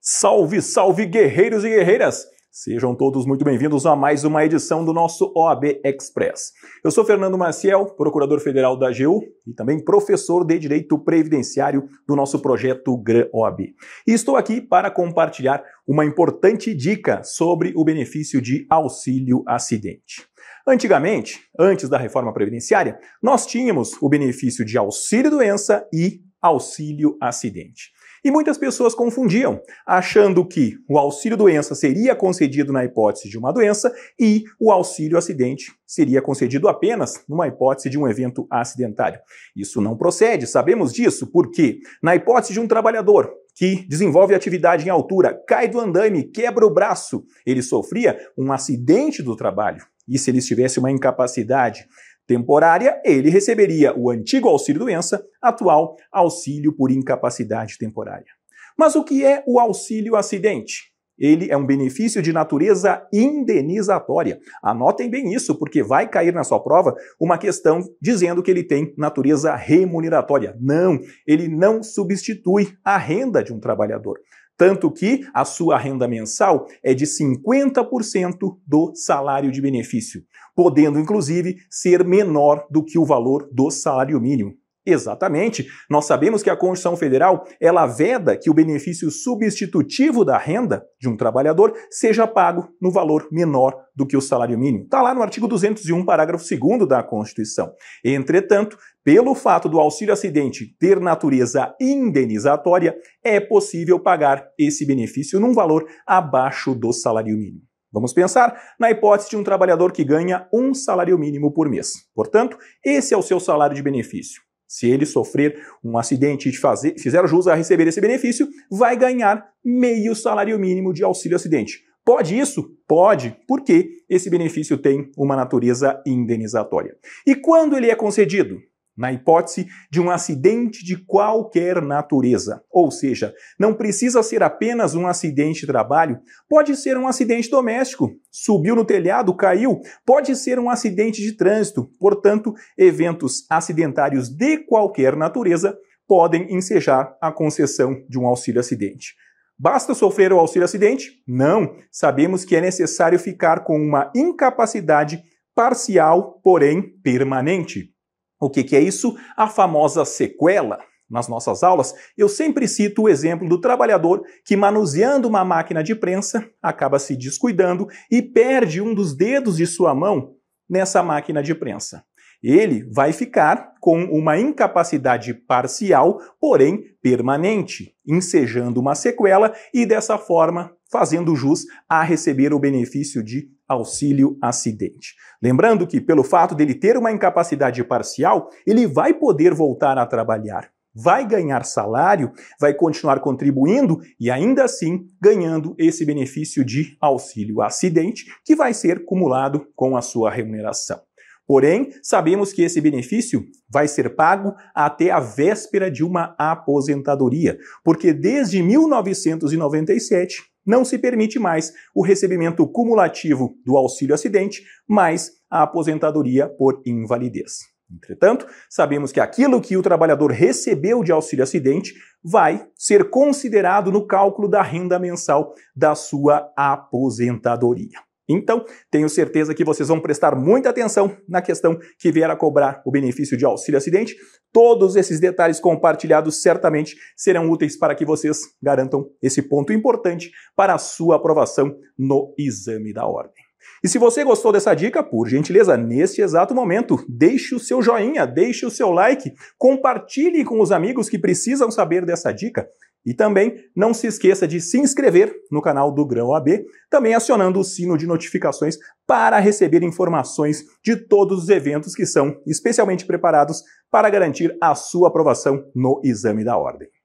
Salve, salve guerreiros e guerreiras! Sejam todos muito bem-vindos a mais uma edição do nosso OAB Express. Eu sou Fernando Maciel, procurador federal da AGU e também professor de Direito Previdenciário do nosso projeto GRAN-OAB. E estou aqui para compartilhar uma importante dica sobre o benefício de auxílio acidente. Antigamente, antes da reforma previdenciária, nós tínhamos o benefício de auxílio doença e auxílio acidente. E muitas pessoas confundiam, achando que o auxílio-doença seria concedido na hipótese de uma doença e o auxílio-acidente seria concedido apenas numa hipótese de um evento acidentário. Isso não procede, sabemos disso, porque na hipótese de um trabalhador que desenvolve atividade em altura, cai do andaime, quebra o braço, ele sofria um acidente do trabalho. E se ele tivesse uma incapacidade temporária, ele receberia o antigo auxílio-doença, atual auxílio por incapacidade temporária. Mas o que é o auxílio-acidente? ele é um benefício de natureza indenizatória. Anotem bem isso, porque vai cair na sua prova uma questão dizendo que ele tem natureza remuneratória. Não, ele não substitui a renda de um trabalhador. Tanto que a sua renda mensal é de 50% do salário de benefício, podendo inclusive ser menor do que o valor do salário mínimo. Exatamente. Nós sabemos que a Constituição Federal, ela veda que o benefício substitutivo da renda de um trabalhador seja pago no valor menor do que o salário mínimo. Está lá no artigo 201, parágrafo 2 da Constituição. Entretanto, pelo fato do auxílio acidente ter natureza indenizatória, é possível pagar esse benefício num valor abaixo do salário mínimo. Vamos pensar na hipótese de um trabalhador que ganha um salário mínimo por mês. Portanto, esse é o seu salário de benefício. Se ele sofrer um acidente e fazer, fizer jus a receber esse benefício, vai ganhar meio salário mínimo de auxílio acidente. Pode isso? Pode, porque esse benefício tem uma natureza indenizatória. E quando ele é concedido? na hipótese de um acidente de qualquer natureza. Ou seja, não precisa ser apenas um acidente de trabalho, pode ser um acidente doméstico. Subiu no telhado, caiu, pode ser um acidente de trânsito. Portanto, eventos acidentários de qualquer natureza podem ensejar a concessão de um auxílio-acidente. Basta sofrer o auxílio-acidente? Não! Sabemos que é necessário ficar com uma incapacidade parcial, porém permanente. O que, que é isso? A famosa sequela. Nas nossas aulas, eu sempre cito o exemplo do trabalhador que, manuseando uma máquina de prensa, acaba se descuidando e perde um dos dedos de sua mão nessa máquina de prensa. Ele vai ficar com uma incapacidade parcial, porém permanente, ensejando uma sequela e dessa forma fazendo jus a receber o benefício de auxílio acidente. Lembrando que, pelo fato dele ter uma incapacidade parcial, ele vai poder voltar a trabalhar, vai ganhar salário, vai continuar contribuindo e ainda assim ganhando esse benefício de auxílio acidente, que vai ser cumulado com a sua remuneração. Porém, sabemos que esse benefício vai ser pago até a véspera de uma aposentadoria, porque desde 1997 não se permite mais o recebimento cumulativo do auxílio acidente mais a aposentadoria por invalidez. Entretanto, sabemos que aquilo que o trabalhador recebeu de auxílio acidente vai ser considerado no cálculo da renda mensal da sua aposentadoria. Então, tenho certeza que vocês vão prestar muita atenção na questão que vier a cobrar o benefício de auxílio acidente. Todos esses detalhes compartilhados certamente serão úteis para que vocês garantam esse ponto importante para a sua aprovação no exame da ordem. E se você gostou dessa dica, por gentileza, neste exato momento, deixe o seu joinha, deixe o seu like, compartilhe com os amigos que precisam saber dessa dica e também não se esqueça de se inscrever no canal do Grão AB, também acionando o sino de notificações para receber informações de todos os eventos que são especialmente preparados para garantir a sua aprovação no exame da ordem.